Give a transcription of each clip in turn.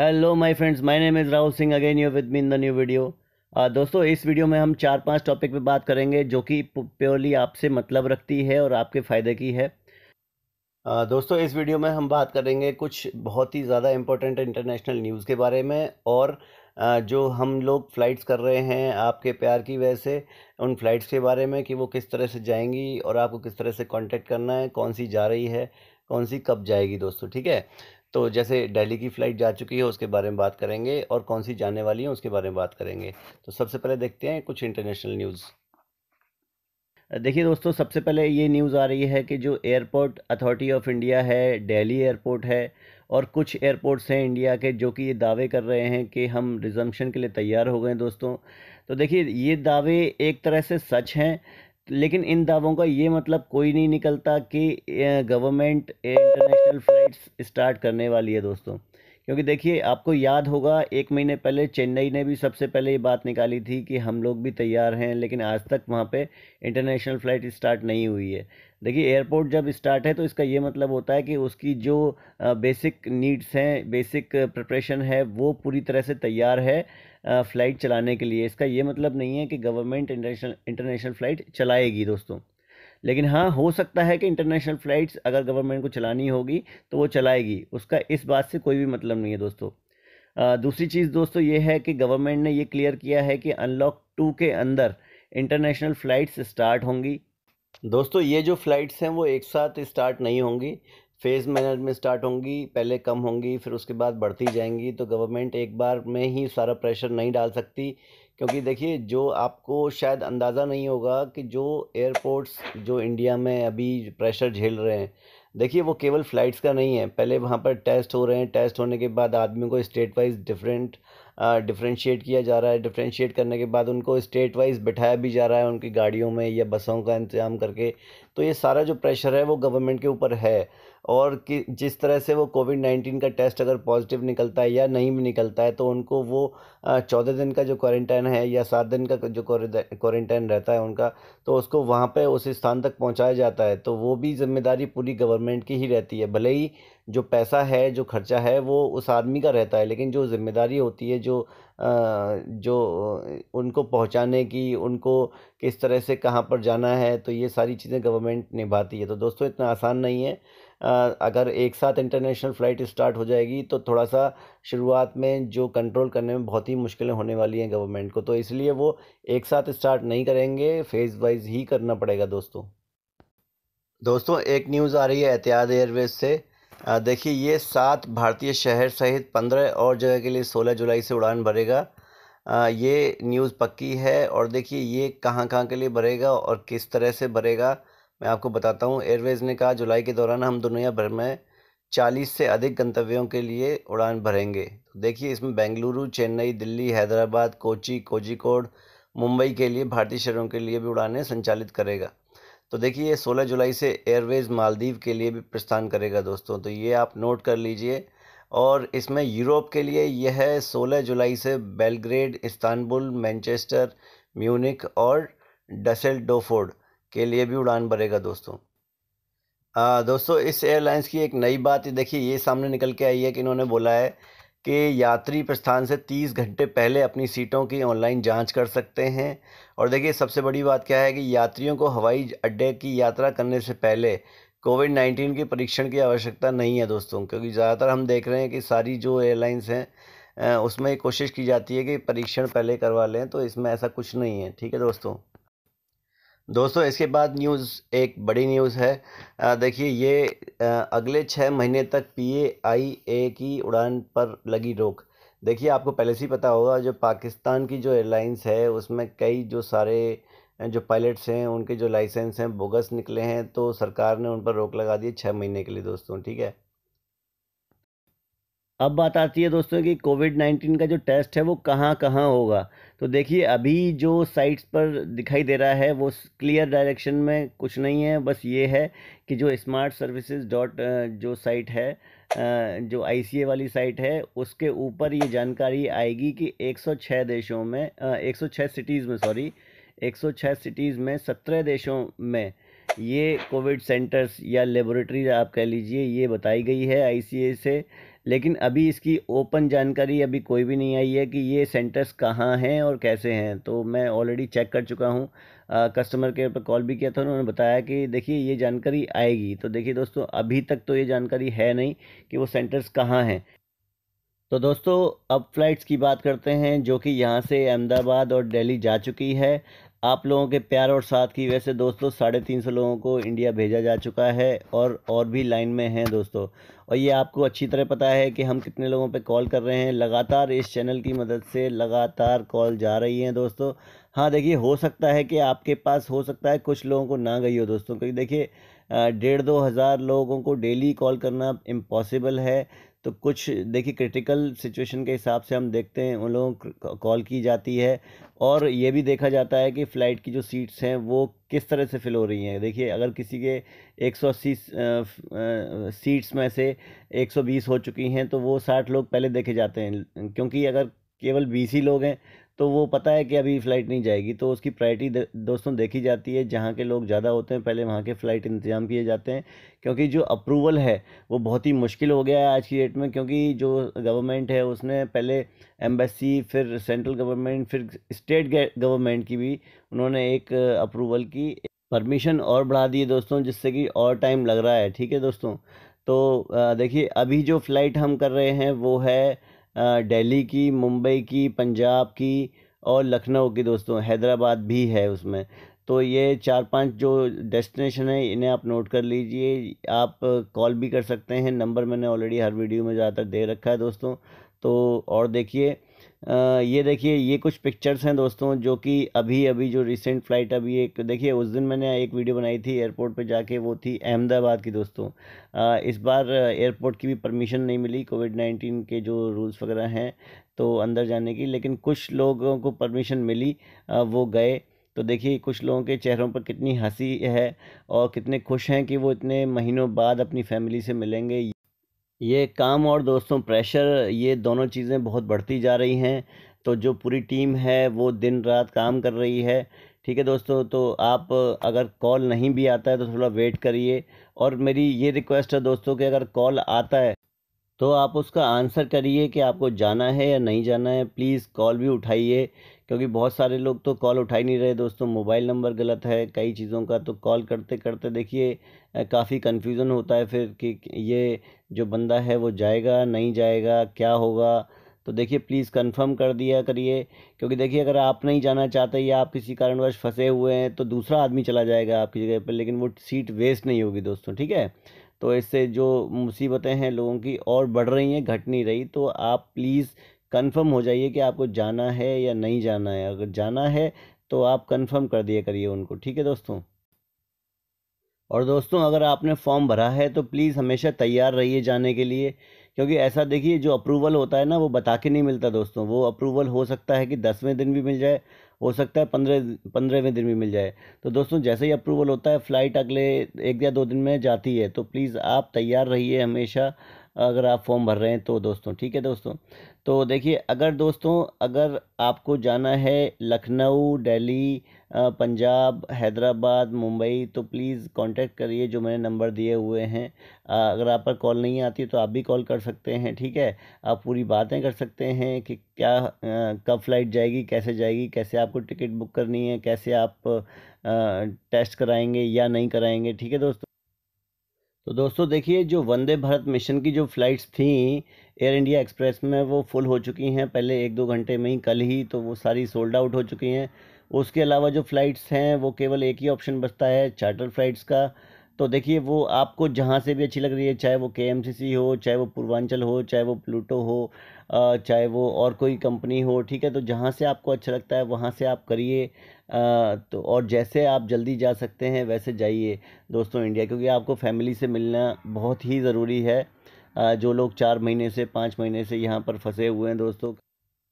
hello my friends my name is Rahul Singh again you with me in the new video दोस्तों इस video में हम चार पांच टॉपिक पे बात करेंगे जो कि प्योरली आपसे मतलब रखती है और आपके फ़ायदे की है आ, uh, दोस्तों इस वीडियो में हम बात करेंगे कुछ बहुत ही ज़्यादा इंपॉर्टेंट इंटरनेशनल न्यूज़ के बारे में और आ, uh, जो हम लोग फ़्लाइट्स कर रहे हैं आपके प्यार की वजह से उन फ़्लाइट्स के बारे में कि वो किस तरह से जाएंगी और आपको किस तरह से कॉन्टेक्ट करना है कौन सी जा रही है कौन सी कब जाएगी दोस्तों ठीक है तो जैसे दिल्ली की फ़्लाइट जा चुकी है उसके बारे में बात करेंगे और कौन सी जाने वाली है उसके बारे में बात करेंगे तो सबसे पहले देखते हैं कुछ इंटरनेशनल न्यूज़ देखिए दोस्तों सबसे पहले ये न्यूज़ आ रही है कि जो एयरपोर्ट अथॉरिटी ऑफ इंडिया है दिल्ली एयरपोर्ट है और कुछ एयरपोर्ट्स हैं इंडिया के जो कि ये दावे कर रहे हैं कि हम रिजम्पशन के लिए तैयार हो गए दोस्तों तो देखिए ये दावे एक तरह से सच हैं लेकिन इन दावों का ये मतलब कोई नहीं निकलता कि गवर्नमेंट इंटरनेशनल फ्लाइट्स स्टार्ट करने वाली है दोस्तों क्योंकि देखिए आपको याद होगा एक महीने पहले चेन्नई ने भी सबसे पहले ये बात निकाली थी कि हम लोग भी तैयार हैं लेकिन आज तक वहाँ पे इंटरनेशनल फ़्लाइट स्टार्ट नहीं हुई है देखिए एयरपोर्ट जब स्टार्ट है तो इसका ये मतलब होता है कि उसकी जो बेसिक नीड्स हैं बेसिक प्रिपरेशन है वो पूरी तरह से तैयार है फ़्लाइट चलाने के लिए इसका ये मतलब नहीं है कि गवर्नमेंट इंटरनेशनल इंटरनेशनल फ़्लाइट चलाएगी दोस्तों लेकिन हाँ हो सकता है कि इंटरनेशनल फ़्लाइट्स अगर गवर्नमेंट को चलानी होगी तो वो चलाएगी उसका इस बात से कोई भी मतलब नहीं है दोस्तों दूसरी चीज़ दोस्तों ये है कि गवर्नमेंट ने ये क्लियर किया है कि अनलॉक टू के अंदर इंटरनेशनल फ़्लाइट्स स्टार्ट होंगी दोस्तों ये जो फ़्लाइट्स हैं वो एक साथ स्टार्ट नहीं होंगी फेज़ मैनर में स्टार्ट होंगी पहले कम होंगी फिर उसके बाद बढ़ती जाएंगी तो गवर्नमेंट एक बार में ही सारा प्रेशर नहीं डाल सकती क्योंकि देखिए जो आपको शायद अंदाज़ा नहीं होगा कि जो एयरपोर्ट्स जो इंडिया में अभी प्रेशर झेल रहे हैं देखिए वो केवल फ़्लाइट्स का नहीं है पहले वहाँ पर टेस्ट हो रहे हैं टेस्ट होने के बाद आदमियों को स्टेट वाइज डिफरेंट डिफ्रेंशिएट किया जा रहा है डिफ्रेंशिएट करने के बाद उनको स्टेट वाइज बिठाया भी जा रहा है उनकी गाड़ियों में या बसों का इंतजाम करके तो ये सारा जो प्रेशर है वो गवर्नमेंट के ऊपर है और कि जिस तरह से वो कोविड नाइन्टीन का टेस्ट अगर पॉजिटिव निकलता है या नहीं भी निकलता है तो उनको वो चौदह दिन का जो क्वारंटाइन है या सात दिन का जो क्वारंटाइन रहता है उनका तो उसको वहाँ पे उस स्थान तक पहुँचाया जाता है तो वो भी जिम्मेदारी पूरी गवर्नमेंट की ही रहती है भले ही जो पैसा है जो खर्चा है वो उस आदमी का रहता है लेकिन जो जिम्मेदारी होती है जो जो उनको पहुँचाने की उनको किस तरह से कहाँ पर जाना है तो ये सारी चीज़ें गवर्नमेंट निभाती है तो दोस्तों इतना आसान नहीं है अगर एक साथ इंटरनेशनल फ़्लाइट स्टार्ट हो जाएगी तो थोड़ा सा शुरुआत में जो कंट्रोल करने में बहुत ही मुश्किलें होने वाली हैं गवर्नमेंट को तो इसलिए वो एक साथ स्टार्ट नहीं करेंगे फेज़ वाइज ही करना पड़ेगा दोस्तों दोस्तों एक न्यूज़ आ रही है एहतियात एयरवेज से देखिए ये सात भारतीय शहर सहित पंद्रह और जगह के लिए सोलह जुलाई से उड़ान भरेगा ये न्यूज़ पक्की है और देखिए ये कहाँ कहाँ के लिए भरेगा और किस तरह से भरेगा मैं आपको बताता हूँ एयरवेज़ ने कहा जुलाई के दौरान हम दुनिया भर में चालीस से अधिक गंतव्यों के लिए उड़ान भरेंगे तो देखिए इसमें बेंगलुरु चेन्नई दिल्ली हैदराबाद कोची कोजिकोड मुंबई के लिए भारतीय शहरों के लिए भी उड़ानें संचालित करेगा तो देखिए 16 जुलाई से एयरवेज़ मालदीव के लिए भी प्रस्थान करेगा दोस्तों तो ये आप नोट कर लीजिए और इसमें यूरोप के लिए यह 16 जुलाई से बेलग्रेड इस्तानबुल मैनचेस्टर म्यूनिक और डसेल डोफोर्ड के लिए भी उड़ान भरेगा दोस्तों आ, दोस्तों इस एयरलाइंस की एक नई बात देखिए ये सामने निकल के आई है कि इन्होंने बोला है के यात्री प्रस्थान से 30 घंटे पहले अपनी सीटों की ऑनलाइन जांच कर सकते हैं और देखिए सबसे बड़ी बात क्या है कि यात्रियों को हवाई अड्डे की यात्रा करने से पहले कोविड नाइन्टीन के परीक्षण की आवश्यकता नहीं है दोस्तों क्योंकि ज़्यादातर हम देख रहे हैं कि सारी जो एयरलाइंस हैं उसमें कोशिश की जाती है कि परीक्षण पहले करवा लें तो इसमें ऐसा कुछ नहीं है ठीक है दोस्तों दोस्तों इसके बाद न्यूज़ एक बड़ी न्यूज़ है देखिए ये अगले छः महीने तक पी ए आई ए की उड़ान पर लगी रोक देखिए आपको पहले से ही पता होगा जो पाकिस्तान की जो एयरलाइंस है उसमें कई जो सारे जो पायलट्स हैं उनके जो लाइसेंस हैं बोगस निकले हैं तो सरकार ने उन पर रोक लगा दी छः महीने के लिए दोस्तों ठीक है अब बात आती है दोस्तों कि कोविड नाइन्टीन का जो टेस्ट है वो कहाँ कहाँ होगा तो देखिए अभी जो साइट्स पर दिखाई दे रहा है वो क्लियर डायरेक्शन में कुछ नहीं है बस ये है कि जो स्मार्ट सर्विसेज डॉट जो साइट है जो आई वाली साइट है उसके ऊपर ये जानकारी आएगी कि 106 देशों में 106 सिटीज़ में सॉरी 106 सिटीज़ में 17 देशों में ये कोविड सेंटर्स या लेबोरेटरीज आप कह लीजिए ये बताई गई है आई से लेकिन अभी इसकी ओपन जानकारी अभी कोई भी नहीं आई है कि ये सेंटर्स कहाँ हैं और कैसे हैं तो मैं ऑलरेडी चेक कर चुका हूँ कस्टमर केयर पर कॉल भी किया था उन्होंने बताया कि देखिए ये जानकारी आएगी तो देखिए दोस्तों अभी तक तो ये जानकारी है नहीं कि वो सेंटर्स कहाँ हैं तो दोस्तों अब फ्लाइट्स की बात करते हैं जो कि यहाँ से अहमदाबाद और दिल्ली जा चुकी है आप लोगों के प्यार और साथ की वैसे दोस्तों साढ़े तीन सौ लोगों को इंडिया भेजा जा चुका है और और भी लाइन में हैं दोस्तों और ये आपको अच्छी तरह पता है कि हम कितने लोगों पे कॉल कर रहे हैं लगातार इस चैनल की मदद से लगातार कॉल जा रही हैं दोस्तों हाँ देखिए हो सकता है कि आपके पास हो सकता है कुछ लोगों को ना गई हो दोस्तों क्योंकि देखिए डेढ़ दो हज़ार लोगों को डेली कॉल करना इम्पॉसिबल है तो कुछ देखिए क्रिटिकल सिचुएशन के हिसाब से हम देखते हैं उन लोगों को कॉल की जाती है और ये भी देखा जाता है कि फ़्लाइट की जो सीट्स हैं वो किस तरह से फिल हो रही हैं देखिए अगर किसी के 180 सीट्स में से 120 हो चुकी हैं तो वो 60 लोग पहले देखे जाते हैं क्योंकि अगर केवल बीस ही लोग हैं तो वो पता है कि अभी फ़्लाइट नहीं जाएगी तो उसकी प्रायरिटी दोस्तों देखी जाती है जहाँ के लोग ज़्यादा होते हैं पहले वहाँ के फ़्लाइट इंतज़ाम किए जाते हैं क्योंकि जो अप्रूवल है वो बहुत ही मुश्किल हो गया है आज की डेट में क्योंकि जो गवर्नमेंट है उसने पहले एम्बेसी फिर सेंट्रल गवर्नमेंट फिर स्टेट गवर्नमेंट की भी उन्होंने एक अप्रूवल की परमिशन और बढ़ा दी है दोस्तों जिससे कि और टाइम लग रहा है ठीक है दोस्तों तो देखिए अभी जो फ़्लाइट हम कर रहे हैं वो है दिल्ली की मुंबई की पंजाब की और लखनऊ की दोस्तों हैदराबाद भी है उसमें तो ये चार पांच जो डेस्टिनेशन है इन्हें आप नोट कर लीजिए आप कॉल भी कर सकते हैं नंबर मैंने ऑलरेडी हर वीडियो में ज़्यादातर दे रखा है दोस्तों तो और देखिए ये देखिए ये कुछ पिक्चर्स हैं दोस्तों जो कि अभी अभी जो रिसेंट फ़्लाइट अभी एक देखिए उस दिन मैंने एक वीडियो बनाई थी एयरपोर्ट पे जाके वो थी अहमदाबाद की दोस्तों इस बार एयरपोर्ट की भी परमिशन नहीं मिली कोविड नाइन्टीन के जो रूल्स वगैरह हैं तो अंदर जाने की लेकिन कुछ लोगों को परमिशन मिली वो गए तो देखिए कुछ लोगों के चेहरों पर कितनी हंसी है और कितने खुश हैं कि वो इतने महीनों बाद अपनी फैमिली से मिलेंगे ये काम और दोस्तों प्रेशर ये दोनों चीज़ें बहुत बढ़ती जा रही हैं तो जो पूरी टीम है वो दिन रात काम कर रही है ठीक है दोस्तों तो आप अगर कॉल नहीं भी आता है तो थोड़ा वेट करिए और मेरी ये रिक्वेस्ट है दोस्तों कि अगर कॉल आता है तो आप उसका आंसर करिए कि आपको जाना है या नहीं जाना है प्लीज़ कॉल भी उठाइए क्योंकि बहुत सारे लोग तो कॉल उठा ही नहीं रहे दोस्तों मोबाइल नंबर गलत है कई चीज़ों का तो कॉल करते करते देखिए काफ़ी कन्फ्यूज़न होता है फिर कि ये जो बंदा है वो जाएगा नहीं जाएगा क्या होगा तो देखिए प्लीज़ कंफर्म कर दिया करिए क्योंकि देखिए अगर आप नहीं जाना चाहते या आप किसी कारणवश फंसे हुए हैं तो दूसरा आदमी चला जाएगा आपकी जगह पर लेकिन वो सीट वेस्ट नहीं होगी दोस्तों ठीक है तो इससे जो मुसीबतें हैं लोगों की और बढ़ रही हैं घट नहीं रही तो आप प्लीज़ कंफर्म हो जाइए कि आपको जाना है या नहीं जाना है अगर जाना है तो आप कंफर्म कर दिया करिए उनको ठीक है दोस्तों और दोस्तों अगर आपने फॉर्म भरा है तो प्लीज़ हमेशा तैयार रहिए जाने के लिए क्योंकि ऐसा देखिए जो अप्रूवल होता है ना वो बता के नहीं मिलता दोस्तों वो अप्रूवल हो सकता है कि दसवें दिन भी मिल जाए हो सकता है पंद्रह पंद्रहवें दिन भी मिल जाए तो दोस्तों जैसे ही अप्रूवल होता है फ़्लाइट अगले एक या दो दिन में जाती है तो प्लीज़ आप तैयार रहिए हमेशा अगर आप फॉर्म भर रहे हैं तो दोस्तों ठीक है दोस्तों तो देखिए अगर दोस्तों अगर आपको जाना है लखनऊ दिल्ली पंजाब हैदराबाद मुंबई तो प्लीज़ कांटेक्ट करिए जो मैंने नंबर दिए हुए हैं अगर आप पर कॉल नहीं आती तो आप भी कॉल कर सकते हैं ठीक है आप पूरी बातें कर सकते हैं कि क्या कब फ्लाइट जाएगी कैसे जाएगी कैसे आपको टिकट बुक करनी है कैसे आप टेस्ट कराएंगे या नहीं कराएँगे ठीक है दोस्तों तो दोस्तों देखिए जो वंदे भारत मिशन की जो फ़्लाइट्स थी एयर इंडिया एक्सप्रेस में वो फुल हो चुकी हैं पहले एक दो घंटे में ही कल ही तो वो सारी सोल्ड आउट हो चुकी हैं उसके अलावा जो फ़्लाइट्स हैं वो केवल एक ही ऑप्शन बचता है चार्टर फ़्लाइट्स का तो देखिए वो आपको जहाँ से भी अच्छी लग रही है चाहे वो के हो चाहे वो पूर्वांचल हो चाहे वो प्लूटो हो चाहे वो और कोई कंपनी हो ठीक है तो जहाँ से आपको अच्छा लगता है वहाँ से आप करिए तो और जैसे आप जल्दी जा सकते हैं वैसे जाइए दोस्तों इंडिया क्योंकि आपको फैमिली से मिलना बहुत ही ज़रूरी है जो लोग चार महीने से पाँच महीने से यहाँ पर फंसे हुए हैं दोस्तों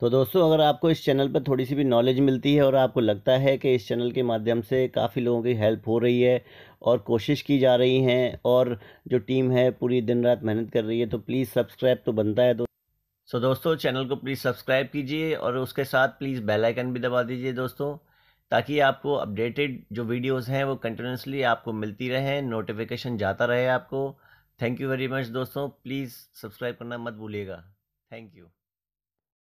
तो दोस्तों अगर आपको इस चैनल पर थोड़ी सी भी नॉलेज मिलती है और आपको लगता है कि इस चैनल के माध्यम से काफ़ी लोगों की हेल्प हो रही है और कोशिश की जा रही है और जो टीम है पूरी दिन रात मेहनत कर रही है तो प्लीज़ सब्सक्राइब तो बनता है दोस्तों सो दोस्तों चैनल को प्लीज़ सब्सक्राइब कीजिए और उसके साथ प्लीज़ बेलाइकन भी दबा दीजिए दोस्तों ताकि आपको अपडेटेड जो वीडियोस हैं वो कंटिन्यूसली आपको मिलती रहें नोटिफिकेशन जाता रहे आपको थैंक यू वेरी मच दोस्तों प्लीज़ सब्सक्राइब करना मत भूलिएगा थैंक यू